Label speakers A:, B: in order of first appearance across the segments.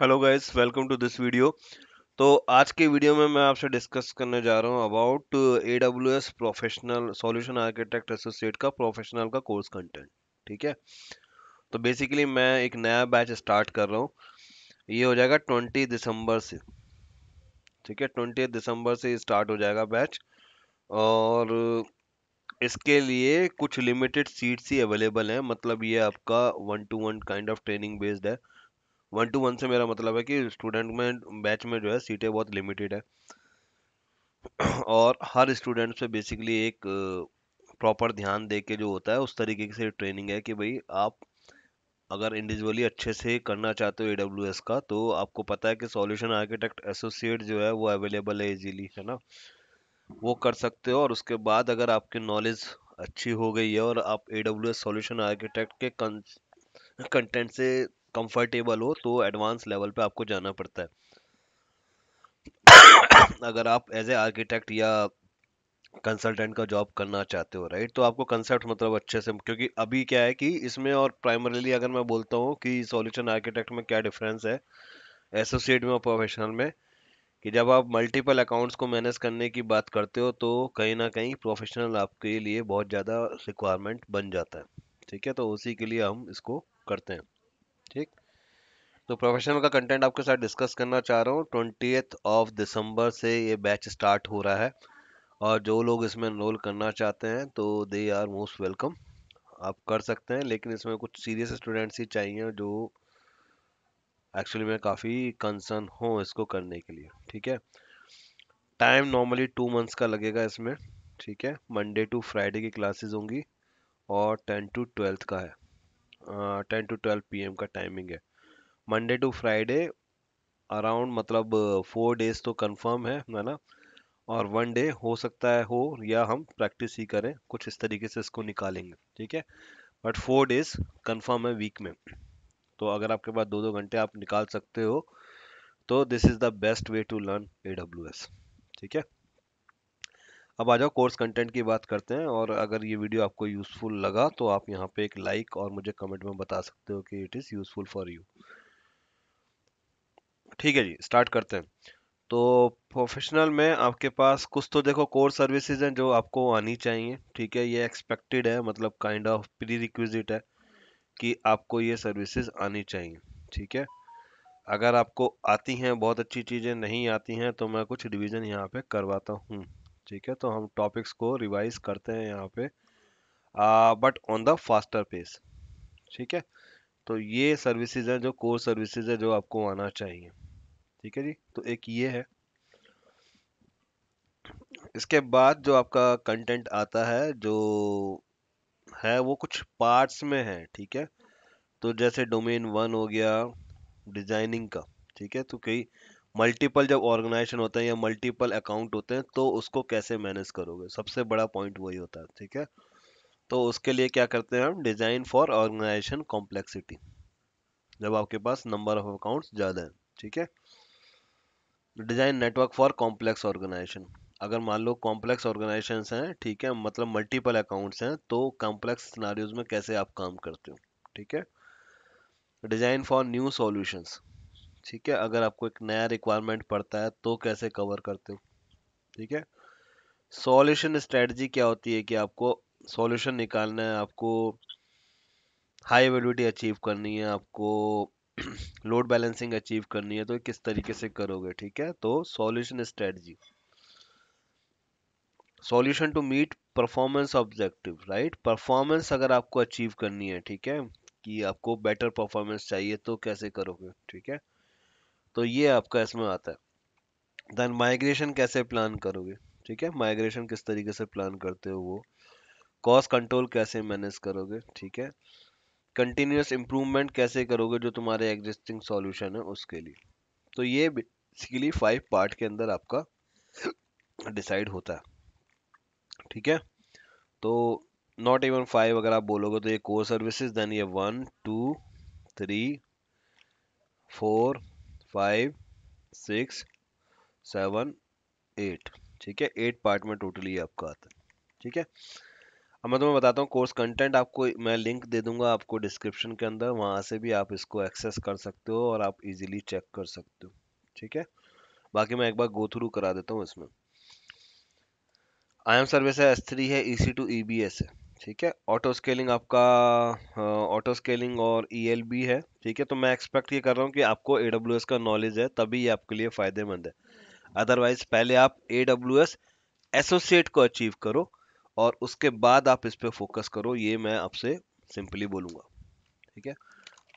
A: hello guys welcome to this video तो आज के वीडियो में मैं आपसे डिस्कस करने जा रहा हूँ about A W S professional solution architect associate का प्रोफेशनल का कोर्स कंटेंट ठीक है तो बेसिकली मैं एक नया बैच स्टार्ट कर रहा हूँ ये हो जाएगा ट्वेंटी दिसंबर से ठीक है ट्वेंटी दिसंबर से स्टार्ट हो जाएगा बैच और इसके लिए कुछ लिमिटेड सीट्स ही अवेलेबल हैं मतलब ये आपका one to one kind of training based है वन टू वन से मेरा मतलब है कि स्टूडेंट में बैच में जो है सीटें बहुत लिमिटेड है और हर स्टूडेंट पे बेसिकली एक प्रॉपर uh, ध्यान दे के जो होता है उस तरीके से ट्रेनिंग है कि भाई आप अगर इंडिविजुअली अच्छे से करना चाहते हो ए का तो आपको पता है कि सॉल्यूशन आर्किटेक्ट एसोसिएट जो है वो अवेलेबल है इजीली है ना वो कर सकते हो और उसके बाद अगर आपकी नॉलेज अच्छी हो गई है और आप A W S solution architect के कंटेंट से कंफर्टेबल हो तो एडवांस लेवल पे आपको जाना पड़ता है अगर आप एज ए आर्किटेक्ट या कंसल्टेंट का जॉब करना चाहते हो राइट तो आपको कंसेप्ट मतलब अच्छे से क्योंकि अभी क्या है कि इसमें और प्राइमरीली अगर मैं बोलता हूँ कि सॉल्यूशन आर्किटेक्ट में क्या डिफरेंस है एसोसिएट में और प्रोफेशनल में कि जब आप मल्टीपल अकाउंट्स को मैनेज करने की बात करते हो तो कहीं ना कहीं प्रोफेशनल आपके लिए बहुत ज़्यादा रिक्वायरमेंट बन जाता है ठीक है तो उसी के लिए हम इसको करते हैं ठीक तो प्रोफेशनल का कंटेंट आपके साथ डिस्कस करना चाह रहा हूँ ट्वेंटी ऑफ दिसंबर से ये बैच स्टार्ट हो रहा है और जो लोग इसमें इनरोल करना चाहते हैं तो दे आर मोस्ट वेलकम आप कर सकते हैं लेकिन इसमें कुछ सीरियस स्टूडेंट्स ही चाहिए जो एक्चुअली में काफ़ी कंसर्न हो इसको करने के लिए ठीक है टाइम नॉर्मली टू मंथ्स का लगेगा इसमें ठीक है मंडे टू फ्राइडे की क्लासेस होंगी और टेन टू ट्वेल्थ का है टेन टू ट्वेल्व पी का टाइमिंग है मंडे टू फ्राइडे अराउंड मतलब फोर डेज तो कंफर्म है है ना और वन डे हो सकता है हो या हम प्रैक्टिस ही करें कुछ इस तरीके से इसको निकालेंगे ठीक है बट फोर डेज कंफर्म है वीक में तो अगर आपके पास दो दो घंटे आप निकाल सकते हो तो this is the best way to learn a ठीक है अब आ जाओ कोर्स कंटेंट की बात करते हैं और अगर ये वीडियो आपको यूज़फुल लगा तो आप यहाँ पे एक लाइक और मुझे कमेंट में बता सकते हो कि it is useful for you ठीक है जी स्टार्ट करते हैं तो प्रोफेशनल में आपके पास कुछ तो देखो कोर सर्विसेज हैं जो आपको आनी चाहिए ठीक है ये एक्सपेक्टेड है मतलब काइंड ऑफ प्री रिक्विजिट है कि आपको ये सर्विसेज आनी चाहिए ठीक है अगर आपको आती हैं बहुत अच्छी चीज़ें नहीं आती हैं तो मैं कुछ डिवीज़न यहाँ पे करवाता हूँ ठीक है तो हम टॉपिक्स को रिवाइज करते हैं यहाँ पे but on the faster pace ठीक है तो ये सर्विसेज हैं जो कोर सर्विसेज है जो आपको आना चाहिए ठीक है जी तो एक ये है इसके बाद जो आपका कंटेंट आता है जो है वो कुछ पार्ट्स में है ठीक है तो जैसे डोमेन वन हो गया डिजाइनिंग का ठीक है तो कई मल्टीपल जब ऑर्गेनाइजेशन होते हैं या मल्टीपल अकाउंट होते हैं तो उसको कैसे मैनेज करोगे सबसे बड़ा पॉइंट वही होता है ठीक है तो उसके लिए क्या करते हैं हम डिजाइन फॉर ऑर्गेनाइजेशन कॉम्प्लेक्सिटी जब आपके पास नंबर ऑफ अकाउंट्स ज़्यादा है ठीक है design network for complex organisation अगर मान लो कॉम्प्लेक्स ऑर्गेनाइजेशन हैं ठीक है मतलब मल्टीपल अकाउंट्स हैं तो कॉम्प्लेक्स सिनारियोज में कैसे आप काम करते हो ठीक है डिजाइन फॉर न्यू सॉल्यूशंस ठीक है अगर आपको एक नया रिक्वायरमेंट पड़ता है तो कैसे कवर करते हो ठीक है सॉल्यूशन स्ट्रेटजी क्या होती है कि आपको सॉल्यूशन निकालना है आपको हाई वेलिडिटी अचीव करनी है आपको लोड बैलेंसिंग अचीव करनी है तो किस तरीके से करोगे ठीक है तो solution strategy solution to meet performance objective right performance अगर आपको अचीव करनी है ठीक है कि आपको बेटर परफॉर्मेंस चाहिए तो कैसे करोगे ठीक है तो ये आपका इसमें आता है देन माइग्रेशन कैसे प्लान करोगे ठीक है माइग्रेशन किस तरीके से प्लान करते हो वो कॉस्ट कंट्रोल कैसे मैनेज करोगे ठीक है कंटिन्यूस इम्प्रूवमेंट कैसे करोगे जो तुम्हारे एग्जिस्टिंग सॉल्यूशन है उसके लिए तो ये बेसिकली फाइव पार्ट के अंदर आपका डिसाइड होता है ठीक है तो नॉट इवन फाइव अगर आप बोलोगे तो ये कोर सर्विसेज देन ये one two three four five six seven eight ठीक है एट पार्ट में टोटली ये आपका आता है ठीक है अब मैं तुम्हें बताता हूँ कोर्स कंटेंट आपको मैं लिंक दे दूंगा आपको डिस्क्रिप्शन के अंदर वहाँ से भी आप इसको एक्सेस कर सकते हो और आप इजीली चेक कर सकते हो ठीक है बाकी मैं एक बार गो थ्रू करा देता हूँ इसमें आई एम सर्विस है एस e थ्री e है E C two E B S है ठीक है ऑटो स्केलिंग आपका ऑटो हाँ, स्केलिंग और ई e है ठीक है तो मैं एक्सपेक्ट ये कर रहा हूँ कि आपको ए का नॉलेज है तभी ये आपके लिए फ़ायदेमंद है अदरवाइज पहले आप ए डब्ल्यू एस एसोसिएट को अचीव करो और उसके बाद आप इस पर फोकस करो ये मैं आपसे सिंपली बोलूँगा ठीक है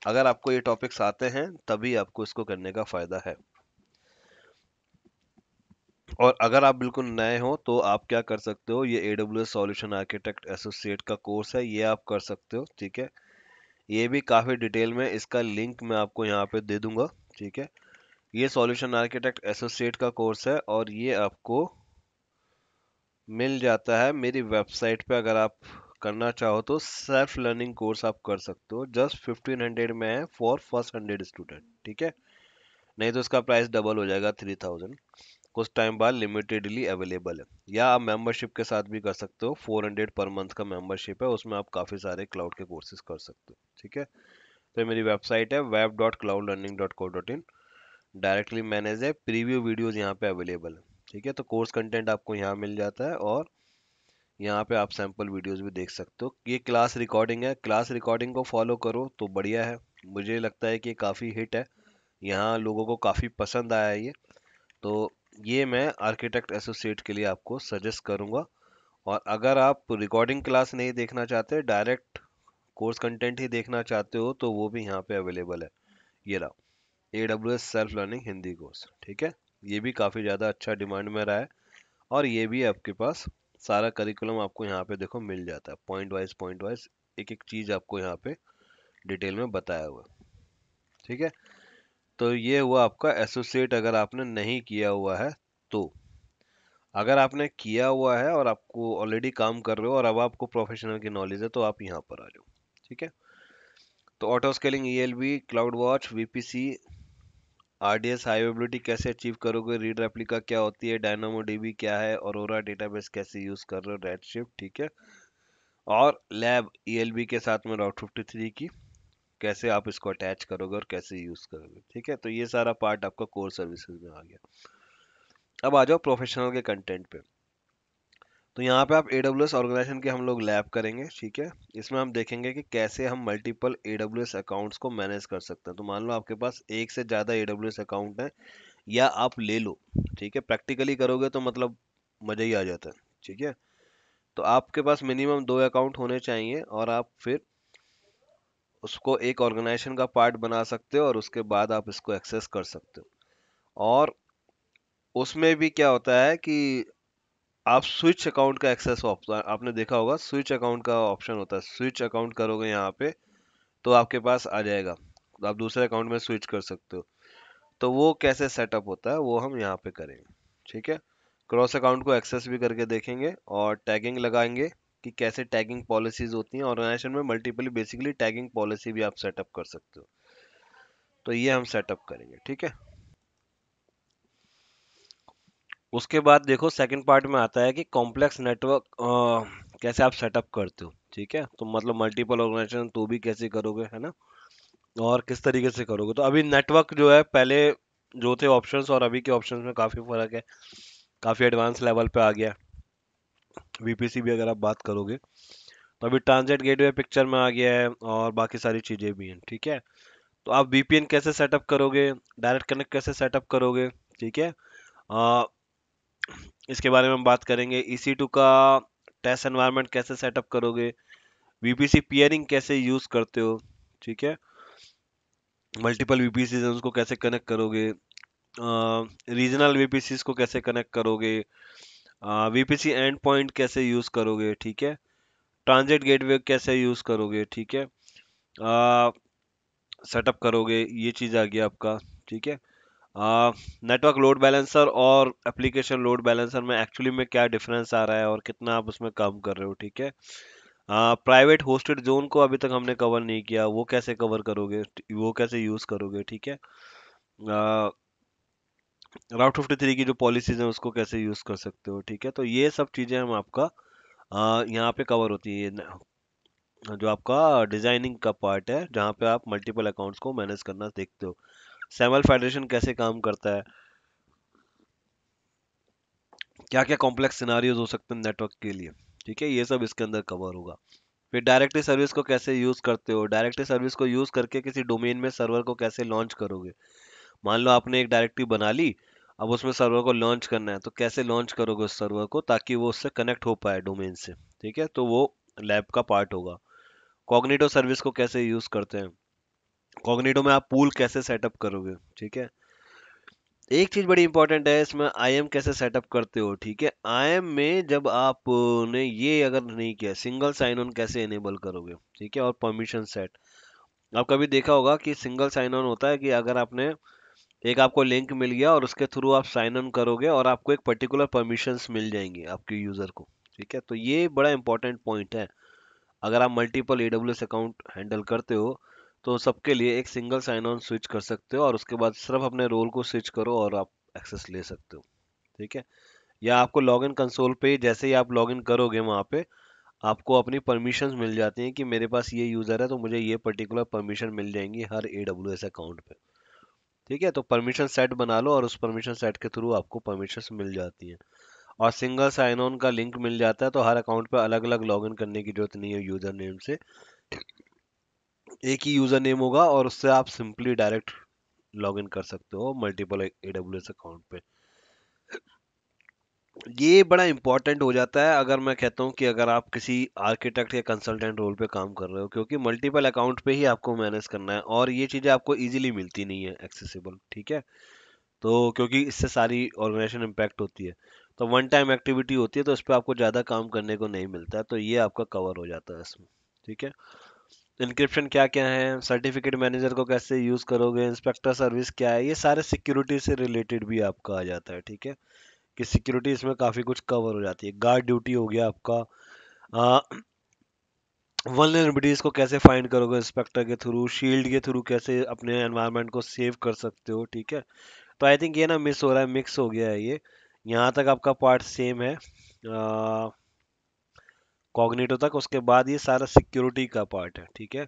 A: अगर आपको ये टॉपिक्स आते हैं तभी आपको इसको करने का फ़ायदा है और अगर आप बिल्कुल नए हो तो आप क्या कर सकते हो ये A W S solution architect associate का कोर्स है ये आप कर सकते हो ठीक है ये भी काफ़ी डिटेल में इसका लिंक मैं आपको यहाँ पे दे दूंगा ठीक है ये सॉल्यूशन आर्किटेक्ट एसोसिएट का कोर्स है और ये आपको मिल जाता है मेरी वेबसाइट पे अगर आप करना चाहो तो सेल्फ लर्निंग कोर्स आप कर सकते हो जस्ट फिफ्टीन हंड्रेड में है फॉर फर्स्ट हंड्रेड स्टूडेंट ठीक है नहीं तो इसका प्राइस डबल हो जाएगा थ्री थाउजेंड कुछ टाइम बाद लिमिटेडली अवेलेबल है या आप मेंबरशिप के साथ भी कर सकते हो 400 पर मंथ का मेंबरशिप है उसमें आप काफ़ी सारे क्लाउड के कोर्सेज कर सकते हो ठीक है तो मेरी वेबसाइट है web dot cloud learning dot co dot in directly manage है प्रीव्यू वीडियोज़ यहाँ पर अवेलेबल है ठीक है तो कोर्स कंटेंट आपको यहाँ मिल जाता है और यहाँ पे आप सैम्पल वीडियोज़ भी देख सकते हो ये क्लास रिकॉर्डिंग है क्लास रिकॉर्डिंग को फॉलो करो तो बढ़िया है मुझे लगता है कि काफ़ी हिट है यहाँ लोगों को काफ़ी पसंद आया है ये तो ये मैं आर्किटेक्ट एसोसिएट के लिए आपको सजेस्ट करूँगा और अगर आप रिकॉर्डिंग क्लास नहीं देखना चाहते डायरेक्ट कोर्स कंटेंट ही देखना चाहते हो तो वो भी यहाँ पे अवेलेबल है ये रहा A W S self learning Hindi course ठीक है ये भी काफ़ी ज़्यादा अच्छा डिमांड में रहा है और ये भी आपके पास सारा करिकुलम आपको यहाँ पे देखो मिल जाता है पॉइंट वाइज पॉइंट वाइज एक एक चीज़ आपको यहाँ पे डिटेल में बताया हुआ ठीक है तो ये हुआ आपका एसोसिएट अगर आपने नहीं किया हुआ है तो अगर आपने किया हुआ है और आपको ऑलरेडी काम कर रहे हो और अब आपको प्रोफेशनल की नॉलेज है तो आप यहाँ पर आ जाओ ठीक है तो auto scaling E L B cloud watch V P C R D S ability कैसे अचीव करोगे रीड रेप्लिका क्या होती है डायनामो डी बी क्या है और ओरा डेटाबेस कैसे यूज़ कर रहे हो रेड शिफ्ट ठीक है और लैब ई एल बी के साथ में डॉट फिफ्टी थ्री की कैसे आप इसको अटैच करोगे और कैसे यूज़ करोगे ठीक है तो ये सारा पार्ट आपका कोर सर्विसेज में आ गया अब आ जाओ प्रोफेशनल के कंटेंट पे तो यहाँ पे आप ए डब्ल्यू एस ऑर्गेनाइजेशन के हम लोग लैब करेंगे ठीक है इसमें हम देखेंगे कि कैसे हम multiple A W S accounts को मैनेज कर सकते हैं तो मान लो आपके पास एक से ज़्यादा ए डब्ल्यू एस अकाउंट है या आप ले लो ठीक है प्रैक्टिकली करोगे तो मतलब मज़ा ही आ जाता है ठीक है तो आपके पास मिनिमम दो अकाउंट होने चाहिए और आप फिर उसको एक ऑर्गेनाइजेशन का पार्ट बना सकते हो और उसके बाद आप इसको एक्सेस कर सकते हो और उसमें भी क्या होता है कि आप स्विच अकाउंट का एक्सेस आपने देखा होगा स्विच अकाउंट का ऑप्शन होता है स्विच अकाउंट करोगे यहाँ पे तो आपके पास आ जाएगा तो आप दूसरे अकाउंट में स्विच कर सकते हो तो वो कैसे सेटअप होता है वो हम यहाँ पे करेंगे ठीक है क्रॉस अकाउंट को एक्सेस भी करके देखेंगे और टैगिंग लगाएंगे कि कैसे टैगिंग पॉलिसीज होती हैं ऑर्गेनाइजेशन में मल्टीपली बेसिकली टैगिंग पॉलिसी भी आप सेटअप कर सकते हो तो ये हम सेटअप करेंगे ठीक है उसके बाद देखो सेकंड पार्ट में आता है कि कॉम्प्लेक्स नेटवर्क कैसे आप सेटअप करते हो ठीक है तो मतलब मल्टीपल ऑर्गेनाइजेशन तो भी कैसे करोगे है ना और किस तरीके से करोगे तो अभी नेटवर्क जो है पहले जो थे ऑप्शंस और अभी के ऑप्शंस में काफ़ी फ़र्क है काफ़ी एडवांस लेवल पे आ गया वीपीसी भी अगर आप बात करोगे तो अभी गेट गेटवे पिक्चर में आ गया है और बाकी सारी चीज़ें भी हैं ठीक है तो आप वीपीएन कैसे सेटअप करोगे डायरेक्ट कनेक्ट कैसे सेटअप करोगे ठीक है आ, इसके बारे में हम बात करेंगे ई e का टेस्ट एनवायरनमेंट कैसे सेटअप करोगे वीपीसी पियरिंग कैसे यूज़ करते हो ठीक है मल्टीपल वीपीसी उसको कैसे कनेक्ट करोगे रीजनल वीपीसी को कैसे कनेक्ट करोगे वीपीसी एंड पॉइंट कैसे यूज़ करोगे ठीक है ट्रांजिट गेटवे कैसे यूज़ करोगे ठीक है सेटअप करोगे ये चीज़ आ गया आपका ठीक है नेटवर्क लोड बैलेंसर और एप्लीकेशन लोड बैलेंसर में एक्चुअली में क्या डिफरेंस आ रहा है और कितना आप उसमें काम कर रहे हो ठीक है प्राइवेट होस्टेड जोन को अभी तक हमने कवर नहीं किया वो कैसे कवर करोगे वो कैसे यूज़ करोगे ठीक है uh, राउट फिफ्टी थ्री की जो पॉलिसीज हैं उसको कैसे यूज़ कर सकते हो ठीक है तो ये सब चीज़ें हम आपका यहाँ पे कवर होती है जो आपका डिज़ाइनिंग का पार्ट है जहाँ पे आप मल्टीपल अकाउंट्स को मैनेज करना देखते हो सैमल फेडरेशन कैसे काम करता है क्या क्या कॉम्प्लेक्स सिनारियोज हो सकते हैं नेटवर्क के लिए ठीक है ये सब इसके अंदर कवर होगा फिर डायरेक्टली सर्विस को कैसे यूज़ करते हो डायरेक्टली सर्विस को यूज़ करके किसी डोमेन में सर्वर को कैसे लॉन्च करोगे मान लो आपने एक डायरेक्टरी बना ली अब उसमें सर्वर को लॉन्च करना है तो कैसे लॉन्च करोगे उस सर्वर को ताकि वो उससे कनेक्ट हो पाए डोमेन से ठीक है तो वो लैब का पार्ट होगा कॉग्निटो सर्विस को कैसे यूज करते हैं कॉग्निटो में आप पूल कैसे सेटअप करोगे ठीक है एक चीज बड़ी इंपॉर्टेंट है इसमें आई कैसे सेटअप करते हो ठीक है आई में जब आपने ये अगर नहीं किया सिंगल साइन ऑन कैसे इनेबल करोगे ठीक है और परमिशन सेट आप कभी देखा होगा कि सिंगल साइन ऑन होता है कि अगर आपने एक आपको लिंक मिल गया और उसके थ्रू आप साइन ऑन करोगे और आपको एक पर्टिकुलर परमिशंस मिल जाएंगी आपके यूज़र को ठीक है तो ये बड़ा इंपॉर्टेंट पॉइंट है अगर आप मल्टीपल ए अकाउंट हैंडल करते हो तो सबके लिए एक सिंगल साइन ऑन स्विच कर सकते हो और उसके बाद सिर्फ अपने रोल को स्विच करो और आप एक्सेस ले सकते हो ठीक है या आपको लॉगिन कंसोल पे जैसे ही आप लॉगिन करोगे वहाँ पे आपको अपनी परमिशंस मिल जाती हैं कि मेरे पास ये यूज़र है तो मुझे ये पर्टिकुलर परमिशन मिल जाएंगी हर ए अकाउंट पर ठीक है तो परमिशन सेट बना लो और उस परमिशन सेट के थ्रू आपको परमिशन मिल जाती है और सिंगल साइन ऑन का लिंक मिल जाता है तो हर अकाउंट पे अलग अलग लॉग करने की जरूरत नहीं है यूजर नेम से एक ही यूजर नेम होगा और उससे आप सिंपली डायरेक्ट लॉग कर सकते हो मल्टीपल ए अकाउंट पे ये बड़ा इंपॉर्टेंट हो जाता है अगर मैं कहता हूँ कि अगर आप किसी आर्किटेक्ट या कंसल्टेंट रोल पे काम कर रहे हो क्योंकि मल्टीपल अकाउंट पे ही आपको मैनेज करना है और ये चीज़ें आपको इजीली मिलती नहीं है एक्सेसिबल ठीक है तो क्योंकि इससे सारी ऑर्गेनाइजेशन इम्पैक्ट होती है तो वन टाइम एक्टिविटी होती है तो उस पर आपको ज़्यादा काम करने को नहीं मिलता है तो ये आपका कवर हो जाता है इसमें ठीक है इंक्रिप्शन क्या क्या है सर्टिफिकेट मैनेजर को कैसे यूज़ करोगे इंस्पेक्टर सर्विस क्या है ये सारे सिक्योरिटी से रिलेटेड भी आपका आ जाता है ठीक है कि सिक्योरिटी इसमें काफ़ी कुछ कवर हो जाती है गार्ड ड्यूटी हो गया आपका वनरेबिलिटीज़ को कैसे फाइंड करोगे इंस्पेक्टर के थ्रू शील्ड के थ्रू कैसे अपने एनवायरनमेंट को सेव कर सकते हो ठीक है तो आई थिंक ये ना मिस हो रहा है मिक्स हो गया है ये यहाँ तक आपका पार्ट सेम है कॉग्नेटो तक उसके बाद ये सारा सिक्योरिटी का पार्ट है ठीक है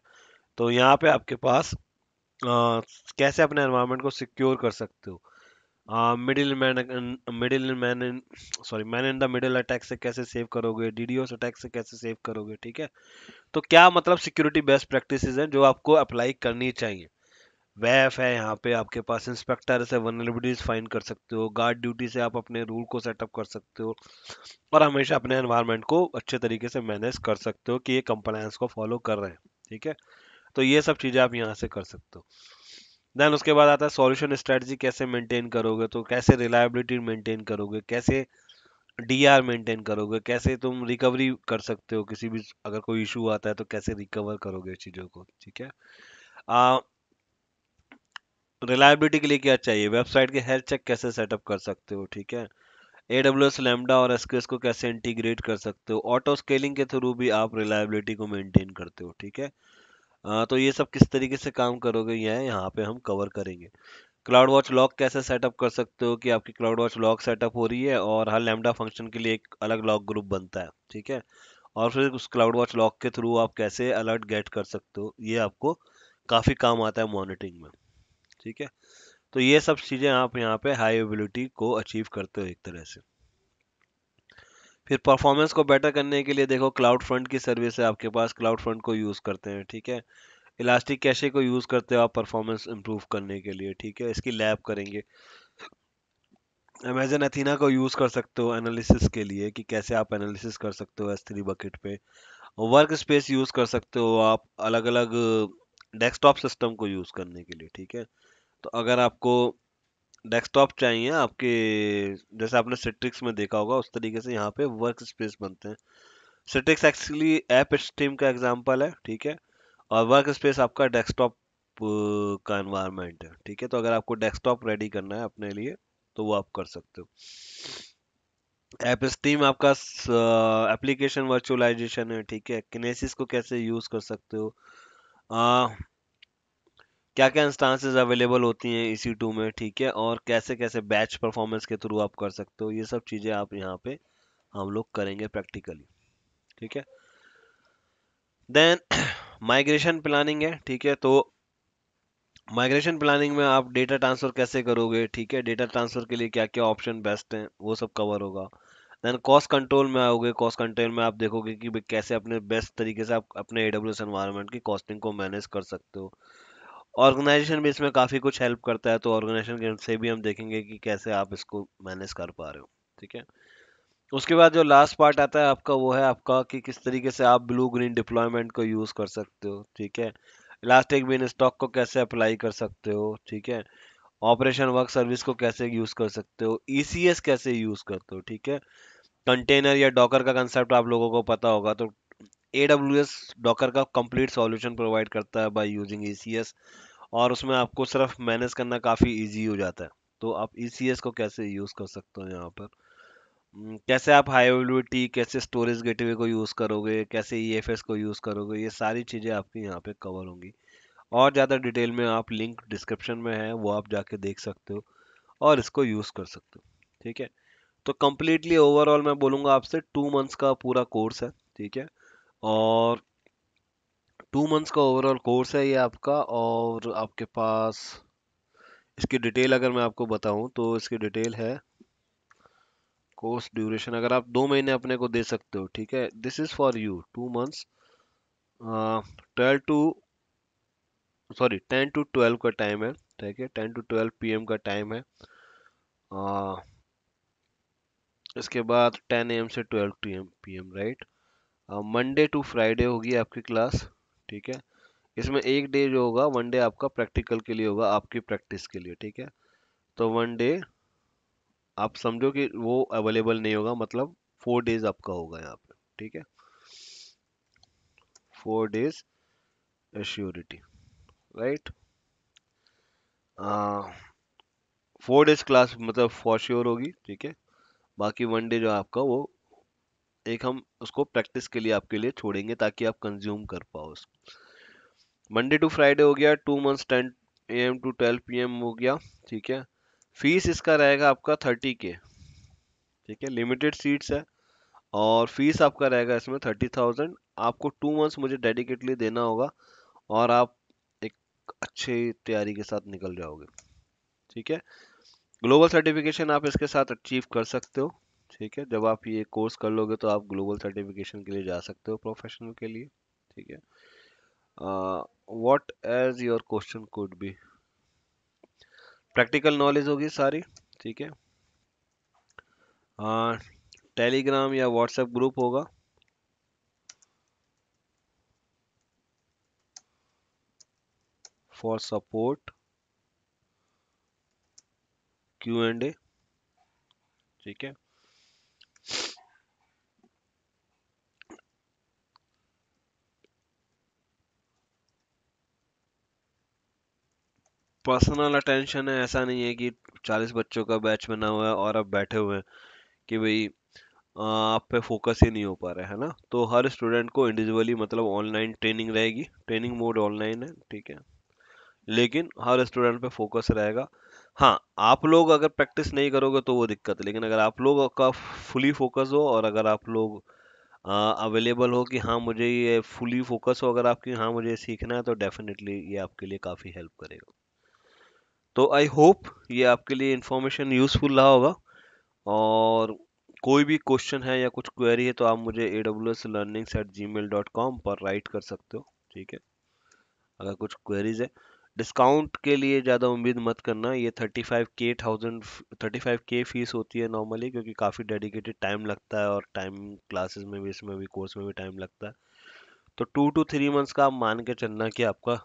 A: तो यहाँ पे आपके पास आ, कैसे अपने एनवायरनमेंट को सिक्योर कर सकते हो middle man middle man sorry man in the middle attack से कैसे सेव करोगे डीडीओस अटैक से कैसे सेव करोगे ठीक है तो क्या मतलब सिक्योरिटी बेस्ट प्रैक्टिस हैं जो आपको अप्लाई करनी चाहिए वैफ है यहाँ पे आपके पास इंस्पेक्टर से वनरेबिलिटीज फाइन कर सकते हो गार्ड ड्यूटी से आप अपने रूल को सेटअप कर सकते हो और हमेशा अपने एनवायरनमेंट को अच्छे तरीके से मैनेज कर सकते हो कि ये कंप्लायंस को फॉलो कर रहे हैं ठीक है तो ये सब चीज़ें आप यहाँ से कर सकते हो देन उसके बाद आता है सॉल्यूशन स्ट्रेटजी कैसे मेंटेन करोगे तो कैसे रिलायबिलिटी मेंटेन करोगे कैसे डी आर मेंटेन करोगे कैसे तुम रिकवरी कर सकते हो किसी भी अगर कोई इशू आता है तो कैसे रिकवर करोगे चीज़ों को ठीक है रिलायबिलिटी के लिए क्या चाहिए वेबसाइट के हेल्थ चेक कैसे सेटअप कर सकते हो ठीक है ए डब्ल्यू एस लेमडा और एस को कैसे इंटीग्रेट कर सकते हो ऑटो स्केलिंग के थ्रू भी आप रिलायबिलिटी को मेंटेन करते हो ठीक है हाँ, तो ये सब किस तरीके से काम करोगे यह यहाँ पे हम कवर करेंगे क्लाउड वॉच लॉक कैसे सेटअप कर सकते हो कि आपकी क्लाउड वॉच लॉक सेटअप हो रही है और हर लैमडा फंक्शन के लिए एक अलग लॉक ग्रुप बनता है ठीक है और फिर उस क्लाउड वॉच लॉक के थ्रू आप कैसे अलर्ट गेट कर सकते हो ये आपको काफ़ी काम आता है मॉनिटरिंग में ठीक है तो ये सब चीज़ें आप यहाँ पे हाई एबिलिटी को अचीव करते हो एक तरह से फिर परफॉर्मेंस को बेटर करने के लिए देखो क्लाउड फ्रंट की सर्विस है आपके पास क्लाउड फ्रंट को यूज़ करते हैं ठीक है इलास्टिक कैशे को यूज़ करते हो आप परफॉर्मेंस इम्प्रूव करने के लिए ठीक है इसकी लैब करेंगे अमेजन एथीना को यूज़ कर सकते हो एनालिसिस के लिए कि कैसे आप एनालिसिस कर सकते हो एस थ्री बकेट पे वर्क स्पेस यूज़ कर सकते हो आप अलग अलग डेस्कटॉप सिस्टम को यूज़ करने के लिए ठीक है तो अगर आपको डेस्कटॉप चाहिए आपके जैसे आपने सिट्रिक्स में देखा होगा उस तरीके से यहाँ पे वर्क स्पेस बनते हैं सिट्रिक्स एक्चुअली ऐप स्ट्रीम का एग्जाम्पल है ठीक है और वर्क स्पेस आपका डेस्कटॉप का एनवायरनमेंट है ठीक है तो अगर आपको डेस्कटॉप रेडी करना है अपने लिए तो वो आप कर सकते हो ऐप स्टीम आपका एप्लीकेशन वर्चुअलाइजेशन है ठीक है किनेसिस को कैसे यूज़ कर सकते हो क्या क्या इंस्टांसेज अवेलेबल होती हैं इसी टू में ठीक है और कैसे कैसे बैच परफॉर्मेंस के थ्रू आप कर सकते हो ये सब चीज़ें आप यहाँ पे हम लोग करेंगे प्रैक्टिकली ठीक है देन माइग्रेशन प्लानिंग है ठीक है तो माइग्रेशन प्लानिंग में आप डेटा ट्रांसफ़र कैसे करोगे ठीक है डेटा ट्रांसफ़र के लिए क्या क्या ऑप्शन बेस्ट हैं वो सब कवर होगा देन कॉस्ट कंट्रोल में आओगे कॉस्ट कंट्रोल में आप देखोगे कि कैसे अपने बेस्ट तरीके से आप अपने ए डब्ल्यू एस एनवायरमेंट की कॉस्टिंग को मैनेज कर सकते हो ऑर्गेनाइजेशन भी इसमें काफ़ी कुछ हेल्प करता है तो ऑर्गेनाइजेशन से भी हम देखेंगे कि कैसे आप इसको मैनेज कर पा रहे हो ठीक है उसके बाद जो लास्ट पार्ट आता है आपका वो है आपका कि किस तरीके से आप ब्लू ग्रीन डिप्लॉयमेंट को यूज़ कर सकते हो ठीक है इलास्टिक बिन स्टॉक को कैसे अप्लाई कर सकते हो ठीक है ऑपरेशन वर्क सर्विस को कैसे यूज़ कर सकते हो ई e कैसे यूज़ करते हो ठीक है कंटेनर या डॉकर का कंसेप्ट आप लोगों को पता होगा तो AWS Docker का कंप्लीट सॉल्यूशन प्रोवाइड करता है बाय यूजिंग ECS और उसमें आपको सिर्फ मैनेज करना काफ़ी इजी हो जाता है तो आप ECS को कैसे यूज़ कर सकते हो यहाँ पर हम्म, कैसे आप हाई अवेलेबिलिटी कैसे स्टोरेज गेटवे को यूज़ करोगे कैसे ई e को यूज़ करोगे ये सारी चीज़ें आपकी यहाँ पे कवर होंगी और ज़्यादा डिटेल में आप लिंक डिस्क्रिप्शन में है वो आप जाके देख सकते हो और इसको यूज़ कर सकते हो ठीक है तो कम्प्लीटली ओवरऑल मैं बोलूँगा आपसे टू मंथ्स का पूरा कोर्स है ठीक है और टू मंथ्स का ओवरऑल कोर्स है ये आपका और आपके पास इसकी डिटेल अगर मैं आपको बताऊं तो इसकी डिटेल है कोर्स ड्यूरेशन अगर आप दो महीने अपने को दे सकते हो ठीक है this is for you two months twelve to sorry ten to twelve का टाइम है ठीक है टेन टू ट्वेल्व पीएम का टाइम है आ, इसके बाद टेन एम से twelve T M P M right Monday to Friday होगी आपकी क्लास ठीक है इसमें एक डे जो होगा वन डे आपका प्रैक्टिकल के लिए होगा आपकी प्रैक्टिस के लिए ठीक है तो वन डे आप समझो कि वो अवेलेबल नहीं होगा मतलब फोर डेज आपका होगा यहाँ पे ठीक है four days assurity right four days class मतलब फॉर श्योर होगी ठीक है बाकी वन डे जो आपका वो एक हम उसको प्रैक्टिस के लिए आपके लिए छोड़ेंगे ताकि आप कंज्यूम कर पाओ उसको मंडे टू फ्राइडे हो गया two months ten A M to twelve P M हो गया ठीक है फीस इसका रहेगा आपका थर्टी के ठीक है लिमिटेड सीट्स है और फीस आपका रहेगा इसमें थर्टी थाउजेंड आपको टू मंथ्स मुझे डेडिकेटली देना होगा और आप एक अच्छी तैयारी के साथ निकल जाओगे ठीक है ग्लोबल सर्टिफिकेशन आप इसके साथ अचीव कर सकते हो ठीक है जब आप ये कोर्स कर लोगे तो आप ग्लोबल सर्टिफिकेशन के लिए जा सकते हो प्रोफेशनल के लिए ठीक है what as your question could be practical knowledge होगी सारी ठीक है टेलीग्राम या व्हाट्सएप ग्रुप होगा for support Q and A ठीक है पर्सनल अटेंशन है ऐसा नहीं है कि चालीस बच्चों का बैच बना हुआ है और आप बैठे हुए हैं कि भाई आप पे फोकस ही नहीं हो पा रहा है ना तो हर स्टूडेंट को इंडिविजुअली मतलब ऑनलाइन ट्रेनिंग रहेगी ट्रेनिंग मोड ऑनलाइन है ठीक है लेकिन हर स्टूडेंट पे फोकस रहेगा हाँ आप लोग अगर प्रैक्टिस नहीं करोगे तो वो दिक्कत है लेकिन अगर आप लोग का फुली फोकस हो और अगर आप लोग अवेलेबल हो कि हाँ मुझे ये फुली फोकस हो अगर आपकी हाँ मुझे सीखना है तो डेफिनेटली ये आपके लिए काफ़ी हेल्प करेगा तो आई होप ये आपके लिए इन्फॉर्मेशन यूज़फुल रहा होगा और कोई भी क्वेश्चन है या कुछ क्वेरी है तो आप मुझे A W S learnings at G mail dot com पर राइट कर सकते हो ठीक है अगर कुछ क्वेरीज है डिस्काउंट के लिए ज़्यादा उम्मीद मत करना ये thirty five K thousand thirty five K fees होती है नॉर्मली क्योंकि काफ़ी डेडिकेटेड टाइम लगता है और टाइम क्लासेस में भी इसमें भी कोर्स में भी टाइम लगता है तो टू टू थ्री मंथ्स का आप मान के चलना कि आपका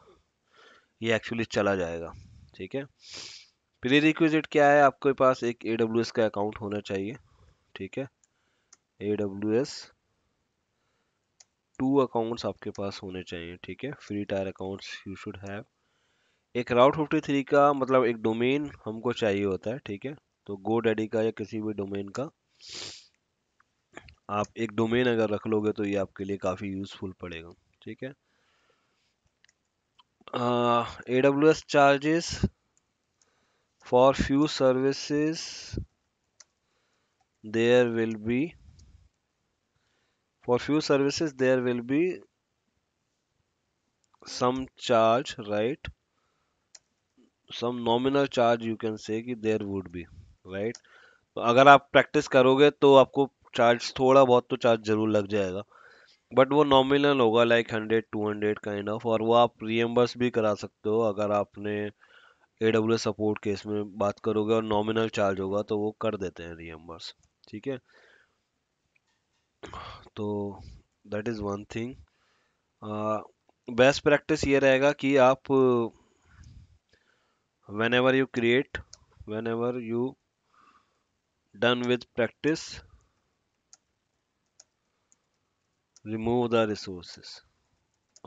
A: ये एक्चुअली चला जाएगा ठीक है प्री रिक्विजिट क्या है आपके पास एक ए का अकाउंट होना चाहिए ठीक है A W S two accounts आपके पास होने चाहिए ठीक है free tier accounts you should have एक राउट फिफ्टी थ्री का मतलब एक डोमेन हमको चाहिए होता है ठीक है तो गो डैडी का या किसी भी डोमेन का आप एक डोमेन अगर रख लोगे तो ये आपके लिए काफ़ी यूज़फुल पड़ेगा ठीक है uh, AWS charges for few services there will be for few services there will be some charge right some nominal charge you can say कि there would be right तो अगर आप प्रैक्टिस करोगे तो आपको चार्ज थोड़ा बहुत तो चार्ज जरूर लग जाएगा बट वो नॉमिनल होगा like hundred to hundred kind of और वो आप रीएम्बर्स भी करा सकते हो अगर आपने ए डब्ल्यू सपोर्ट केस में बात करोगे और नॉमिनल चार्ज होगा तो वो कर देते हैं रीएम्बर्स ठीक है तो that is one thing best practice ये रहेगा कि आप whenever you create whenever you done with practice remove the resources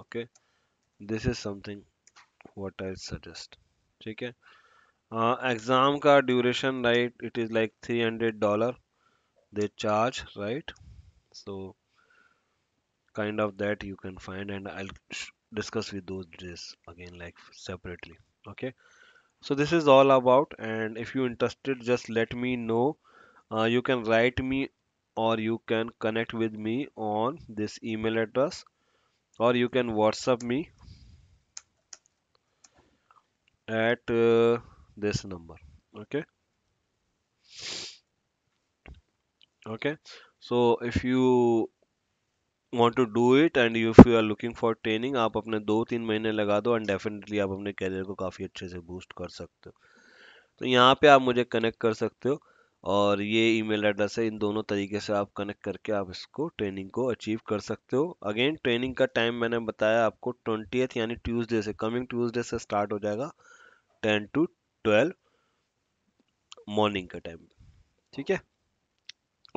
A: okay this is something what I suggest Okay, है एग्ज़ाम uh, का duration right it is like three hundred dollar they kind of that you can find and I'll discuss with those days again like separately okay so this is all about and if you interested just let me know uh, you can write me or you can connect with me on this email address or you can whatsapp me at uh, this number okay okay so if you want to do it and if you are looking for training aap apne 2 3 mahine laga do and definitely aap apne career ko kafi acche se boost kar sakte ho to yahan pe aap mujhe connect kar sakte ho और ये email address है इन दोनों तरीके से आप connect करके आप इसको ट्रेनिंग को अचीव कर सकते हो अगेन ट्रेनिंग का टाइम मैंने बताया आपको ट्वेंटीथ यानी ट्यूसडे से कमिंग ट्यूसडे से स्टार्ट हो जाएगा टेन टू ट्वेल्व मॉर्निंग का टाइम ठीक है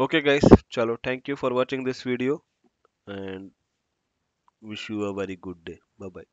A: ओके गाइस चलो thank you for watching this video and wish you a very good day bye bye